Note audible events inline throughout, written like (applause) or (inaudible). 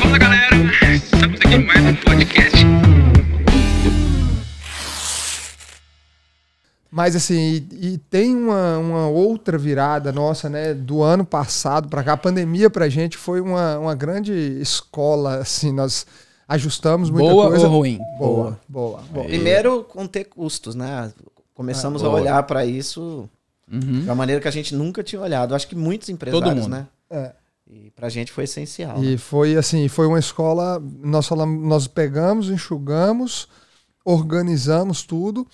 Fala galera, estamos aqui mais um podcast. Mas assim, e, e tem uma, uma, outra virada nossa, né? Do ano passado para cá, a pandemia pra gente foi uma, uma grande escola, assim, nós ajustamos muita boa coisa. Boa ou ruim? Boa, boa. boa. É. Primeiro, conter custos, né? Começamos ah, a olhar para isso uhum. de uma que a gente nunca tinha olhado. Acho que muitos empresários, Todo mundo. né? É. E para a gente foi essencial. E né? foi assim, foi uma escola. Nós falamos, nós pegamos, enxugamos, organizamos tudo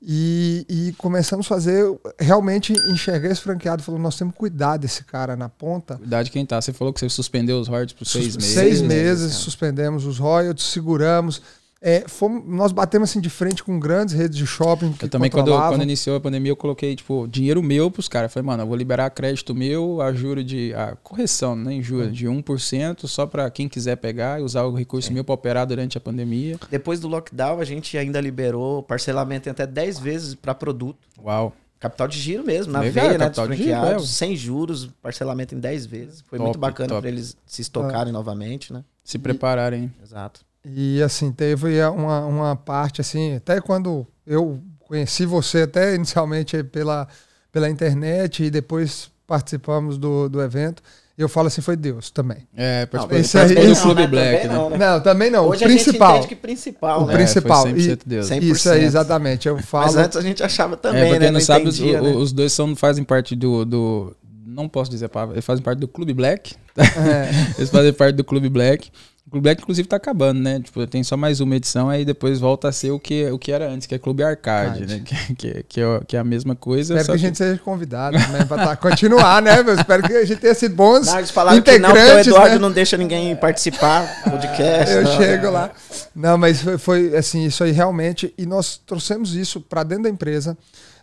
e, e começamos a fazer realmente enxergar esse franqueado. Falou, nós temos que cuidar desse cara na ponta. Cuidar de quem tá. Você falou que você suspendeu os royalties por seis Sus meses. Seis meses, meses suspendemos os royalties, seguramos é, fomos, nós batemos assim de frente com grandes redes de shopping. Que eu também, quando, quando, iniciou a pandemia, eu coloquei, tipo, dinheiro meu pros caras. Falei, mano, eu vou liberar crédito meu, a juro de. a correção, né? Em juros, hum. de 1%, só para quem quiser pegar e usar o recurso meu para operar durante a pandemia. Depois do lockdown, a gente ainda liberou parcelamento em até 10 vezes para produto. Uau. Capital de giro mesmo, na Legal, veia, né? Dos franqueados, giro, é. sem juros, parcelamento em 10 vezes. Foi top, muito bacana para eles se estocarem novamente, né? Se prepararem. E, exato. E assim, teve uma, uma parte assim, até quando eu conheci você até inicialmente pela, pela internet e depois participamos do, do evento. Eu falo assim, foi Deus também. É, participou, não, esse participou do Clube Black, também não, né? né? não, também não. Hoje o principal. A gente principal, O né? principal. É, 100% Deus. 100%. Isso aí, exatamente. Eu falo... Mas antes a gente achava é, também, é, porque né? Não, não sabe, entendia, os, né? os dois são, fazem parte do, do... Não posso dizer a palavra. Eles fazem parte do Clube Black. É. (laughs) Eles fazem parte do Clube Black. O Clube Black, inclusive, tá acabando, né? Tipo, tem só mais uma edição, aí depois volta a ser o que, o que era antes, que é Clube Arcade, né? Arcade. né? Que, que, que, é, que é a mesma coisa. Espero que, que a gente seja convidado, né? Pra tá, continuar, né? Eu espero que a gente tenha sido bons. Não, que não, o né? Eduardo né? não deixa ninguém participar do podcast. Eu não, chego lá. Não, mas foi, foi, assim, isso aí realmente. E nós trouxemos isso para dentro da empresa.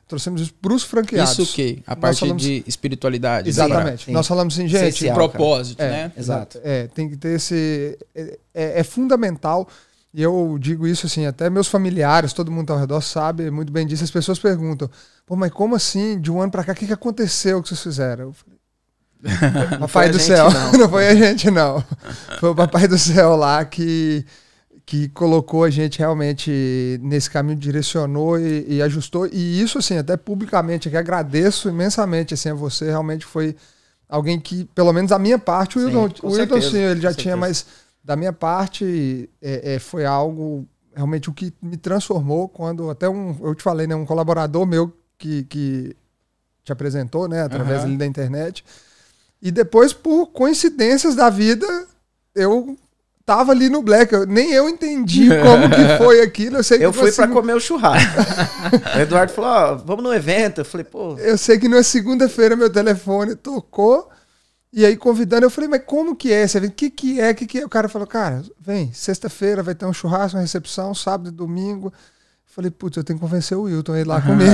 Trouxemos isso para os franqueados. Isso o que? A parte falamos... de espiritualidade. Exatamente. Sim. Nós falamos assim, gente. Essencial, né? propósito, é, né? Exato. É, tem que ter esse. É, é, é, fundamental. E eu digo isso assim, até meus familiares, todo mundo ao redor sabe muito bem disso. As pessoas perguntam: pô, mas como assim, de um ano para cá, o que, que aconteceu que vocês fizeram? Eu falei, (laughs) papai do céu. Não. (laughs) não. foi a gente, não. Foi o papai do céu lá que que colocou a gente realmente nesse caminho, direcionou e, e, ajustou. E isso, assim, até publicamente, aqui, agradeço imensamente assim, a você. Realmente foi alguém que, pelo menos a minha parte, o Wilton, sim, ele já tinha, mas da minha parte é, é, foi algo realmente o que me transformou quando até um, eu te falei, né, um colaborador meu que, que te apresentou, né, através uhum. da internet. E depois, por coincidências da vida, eu tava ali no Black. Eu, nem eu entendi como que (laughs) foi aquilo. Eu, sei que eu fui para comer o churrasco. (laughs) o Eduardo falou: Ó, oh, vamos no evento. Eu falei: pô. Eu sei que na segunda-feira meu telefone tocou. E aí, convidando, eu falei, mas como que é esse evento? O que, que é? O que, que é? O cara falou, cara, vem, sexta-feira vai ter um churrasco, uma recepção, sábado e domingo. Falei, putz, eu tenho que convencer o Wilton a ir lá (laughs) comer.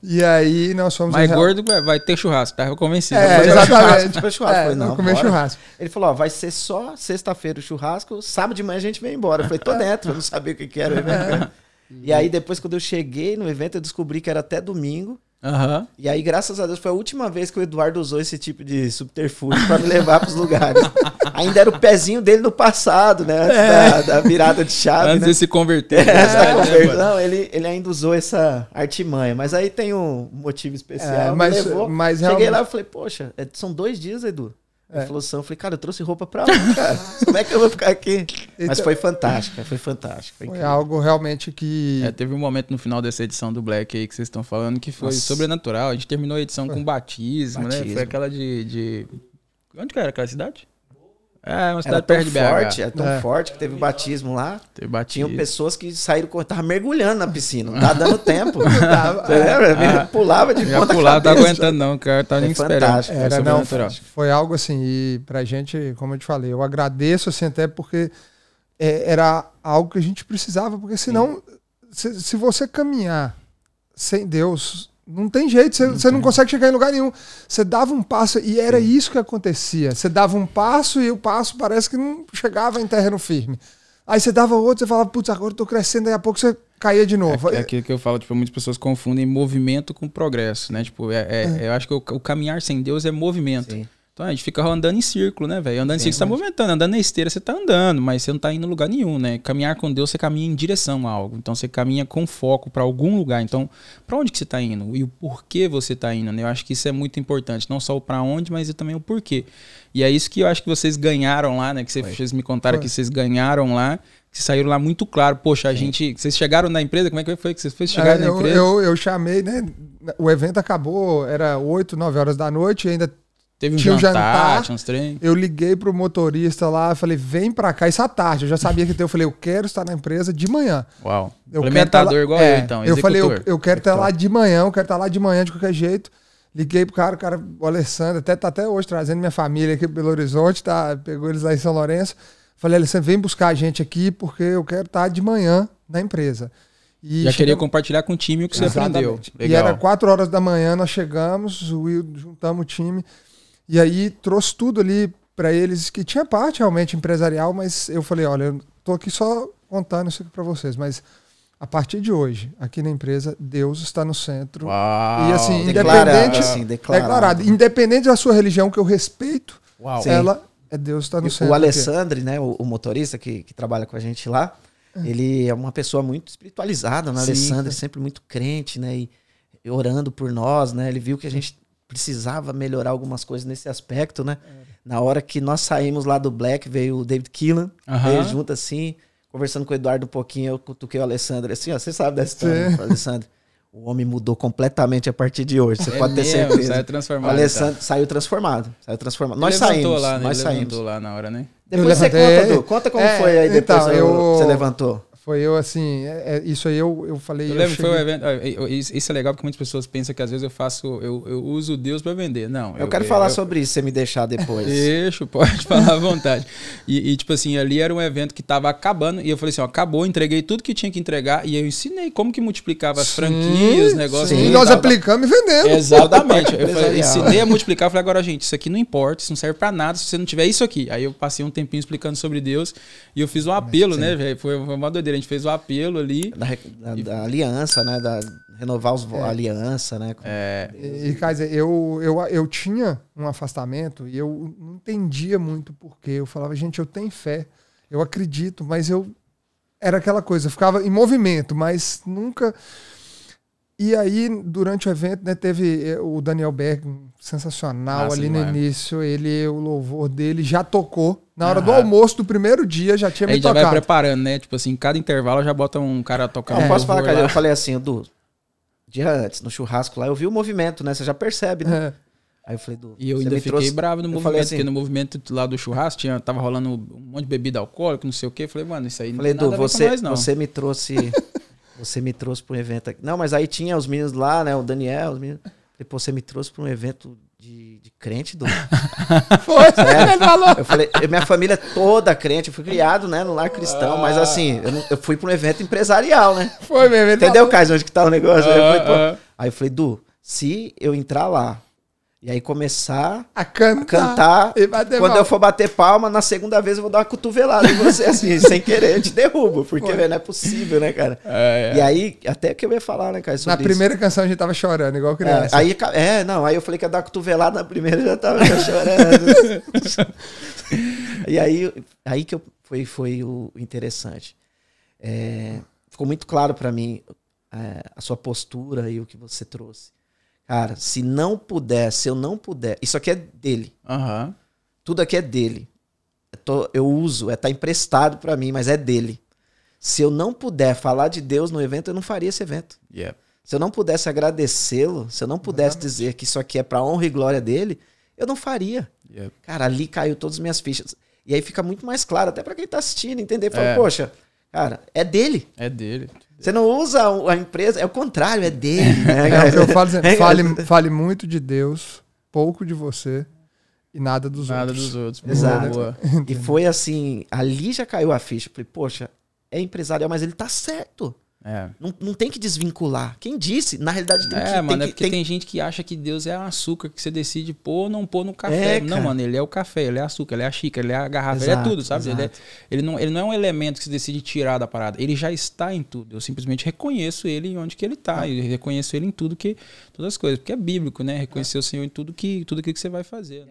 e aí nós fomos. Mais gordo real... vai ter churrasco, tá? Eu convenci. É, exatamente. Churrasco, churrasco. É, comer churrasco. Ele falou, ó, vai ser só sexta-feira o churrasco, sábado de manhã a gente vem embora. Eu falei, tô dentro, eu não sabia o que, que era o evento. É. e aí depois quando eu cheguei no evento, eu descobri que era até domingo. Uhum. E aí, graças a Deus, foi a última vez que o Eduardo usou esse tipo de subterfúgio para me levar para os lugares. (laughs) Ainda era o pezinho dele no passado, né? Antes é. da, da, virada de chave. Antes né? de se converter. Né? É, é, né, ele, ele ainda usou essa artimanha. Mas aí tem um motivo especial. É, mas, levou, mas Cheguei realmente... lá e falei, poxa, é, são dois dias, Edu. É. Ele falou assim, eu falei, cara, eu trouxe roupa pra mim, cara. (laughs) Como é que eu vou ficar aqui? Então, Mas foi fantástico, foi fantástico. Foi, foi algo realmente que... É, teve um momento no final dessa edição do Black aí que vocês estão falando que foi Nossa. sobrenatural. A gente terminou a edição foi. com batismo, batismo, né? Foi aquela de... de... Onde que era aquela cidade? É, uma cidade perto de BH. Forte, tão é. forte que teve batismo lá. Teve batismo. Tinham pessoas que saíram, estavam mergulhando na piscina. Não tá dando tempo. (laughs) tava, é. ah. pulava de ponta pulava, cabeça. não aguentando não, cara. Tava é nem esperando. Era, é não, foi algo assim, e pra gente, como eu te falei, eu agradeço assim até porque é, era algo que a gente precisava, porque senão, se, se você caminhar sem Deus, não tem jeito, você não, não consegue chegar em lugar nenhum. Você dava um passo e era Sim. isso que acontecia. Você dava um passo e o passo parece que não chegava em terreno firme. Aí você dava outro, você falava, putz, agora eu tô crescendo, daí a pouco você caía de novo. É, é aquilo que eu falo, tipo, muitas pessoas confundem movimento com progresso, né? Tipo, é, é, é. eu acho que o, o, caminhar sem Deus é movimento. Sim. Então a gente fica andando em círculo, né, velho? Andando em é círculo, você tá movimentando. Andando na esteira, você tá andando, mas você não tá indo em lugar nenhum, né? Caminhar com Deus, você caminha em direção a algo. Então você caminha com foco para algum lugar. Então, para onde que você tá indo? E o porquê você tá indo, né? Eu acho que isso é muito importante. Não só o para onde, mas também o porquê. E é isso que eu acho que vocês ganharam lá, né? Que vocês, vocês me contaram foi. que vocês ganharam lá. Que saíram lá muito claro. Poxa, a Sim. gente. Vocês chegaram na empresa? Como é que foi que vocês é, chegaram ah, na eu, empresa? Eu, eu chamei, né? O evento acabou, era 8, 9 horas da noite, ainda Teve um tinha jantar, jantar, tinha uns trem. Eu liguei pro motorista lá, falei, vem pra cá, isso à tarde. Eu já sabia que eu falei, eu quero estar na empresa de manhã. Uau. Eu Implementador igual é, eu, então. Executor. Eu falei, eu, eu quero estar lá de manhã, eu quero estar lá de manhã de qualquer jeito. Liguei pro cara, o cara, o Alessandro, até, tá até hoje trazendo minha família aqui pro Belo Horizonte, tá? Pegou eles lá em São Lourenço. Falei, Alessandro, vem buscar a gente aqui, porque eu quero estar de manhã na empresa. E já chegamos... queria compartilhar com o time o que você Exatamente. aprendeu. Legal. E era 4 horas da manhã, nós chegamos, o Will, juntamos o time. E aí trouxe tudo ali para eles, que tinha parte realmente empresarial, mas eu falei: olha, eu tô aqui só contando isso aqui para vocês, mas a partir de hoje, aqui na empresa, Deus está no centro. Uau, e assim, declarado, independente, assim, declarado. declarado. Independente da sua religião, que eu respeito, Uau, ela é Deus está no e centro. O Alessandre, né, o, o motorista que, que, trabalha com a gente lá, é. ele é uma pessoa muito espiritualizada, né? Alessandro, Alessandre, é. sempre muito crente, né? E orando por nós, né? Ele viu que a gente precisava melhorar algumas coisas nesse aspecto, né? É. Na hora que nós saímos lá do Black, veio o David Keelan, uhum. veio junto assim, conversando com o Eduardo um pouquinho, eu cutuquei o Alessandro assim, ó, você sabe dessa história, né, Alessandro? O homem mudou completamente a partir de hoje, você é pode ter mesmo, certeza. Saiu transformado. O Alessandro então. saiu transformado, saiu transformado. Ele nós saímos, lá, né? nós ele saímos. lá na hora, né? Depois você conta, Du, conta como é, foi aí então, depois então, eu... você levantou. Foi eu, assim, é, é, isso aí eu, eu falei. Eu, eu lembro, cheguei... foi um evento. Ah, isso é legal porque muitas pessoas pensam que às vezes eu faço, eu, eu uso Deus para vender. Não. Eu, eu quero falar sobre isso, você me deixar depois. (laughs) deixa pode falar à vontade. E, e, tipo assim, ali era um evento que tava acabando e eu falei assim: ó, acabou, entreguei tudo que tinha que entregar e eu ensinei como que multiplicava as franquias, os negócios. Sim, e nós tal, aplicamos e vendemos. Exatamente. eu (laughs) falei, ensinei a multiplicar. falei, agora, gente, isso aqui não importa, isso não serve para nada se você não tiver isso aqui. Aí eu passei um tempinho explicando sobre Deus e eu fiz um apelo, Mas, né, velho? Foi uma doideira. A gente fez o apelo ali. Da, da, e... da aliança, né? Da, renovar os, é. a aliança, né? Com é. E, Kaiser, eu, eu, eu tinha um afastamento e eu não entendia muito porquê. Eu falava, gente, eu tenho fé, eu acredito, mas eu. Era aquela coisa, eu ficava em movimento, mas nunca. E aí, durante o evento, né, teve eh, o Daniel Berg, sensacional Nossa, ah, ali no demais. É. início. Ele, o louvor dele já tocou. Na hora ah. do almoço do primeiro dia já tinha me tocado. Ele já vai preparando, né? Tipo assim, cada intervalo já bota um cara tocando. Não, é, posso falar, cara? Lá. Eu falei assim, Edu, dia antes, no churrasco lá, eu vi o movimento, né? Você já percebe, né? É. Aí eu falei, Edu. E eu ainda fiquei trouxe... bravo no eu movimento, assim, porque no movimento lá do churrasco tinha, tava rolando um monte de bebida alcoólica, não sei o quê. Eu falei, mano, isso aí falei, não tem nada Edu, você, não. Você me trouxe (laughs) Você me trouxe para um evento aqui. Não, mas aí tinha os meninos lá, né? O Daniel, os meninos. pô, você me trouxe para um evento de, de crente do. (laughs) Foi, é, (laughs) ele falou. Eu falei, minha família é toda crente, eu fui criado, né, no lar cristão, ah. mas assim, eu, eu fui para um evento empresarial, né? Foi mesmo, Entendeu, Caio, onde que tá o negócio? Ah, aí, eu falei, ah, ah. aí eu falei, Du, se eu entrar lá e aí começar a cantar. cantar. quando eu for bater palma, na segunda vez eu vou dar uma cotovelada em você, assim, (laughs) sem querer, eu te derrubo. Porque, velho, não é possível, né, cara? É, é. E aí, até que eu ia falar, né, cara? Na primeira isso. canção a gente tava chorando, igual é, criança. É, aí, é, não, aí eu falei que ia dar cotovelada na primeira já tava chorando. (laughs) e aí, aí que eu, foi, foi o interessante. É, ficou muito claro para mim é, a sua postura e o que você trouxe Cara, se não puder, se eu não puder. Isso aqui é dele. Uhum. Tudo aqui é dele. Eu, é tô, eu uso, é tá emprestado para mim, mas é dele. Se eu não puder falar de Deus no evento, eu não faria esse evento. Yeah. Se eu não pudesse agradecê-lo, se eu não pudesse dizer que isso aqui é para honra e glória dele, eu não faria. Yeah. Cara, ali caiu todas as minhas fichas. E aí fica muito mais claro, até para quem tá assistindo, entender. Fala, é. poxa, Cara, é dele. É dele. Você não usa a empresa, é o contrário, é dele. (laughs) Né, é, eu falo, (laughs) fale, fale muito de Deus, pouco de você e nada dos nada outros. Nada dos outros. Exato. boa. E foi assim, ali já caiu a ficha. Falei, poxa, é empresarial, mas ele tá certo. É. Não, não tem que desvincular. Quem disse? Na realidade tem é, que... É, mano, tem é porque que, tem... tem... gente que acha que Deus é açúcar, que você decide pôr ou não pôr no café. É, não, mano, ele é o café, ele é açúcar, ele é a xícara, ele é a garrafa, exato, ele é tudo, sabe? Ele, é, ele, não, ele não é um elemento que se decide tirar da parada. Ele já está em tudo. Eu simplesmente reconheço ele onde que ele está. Ah. Eu reconheço ele em tudo que... Todas as coisas. Porque é bíblico, né? Reconhecer é. o Senhor em tudo que, tudo que você vai fazer. Né?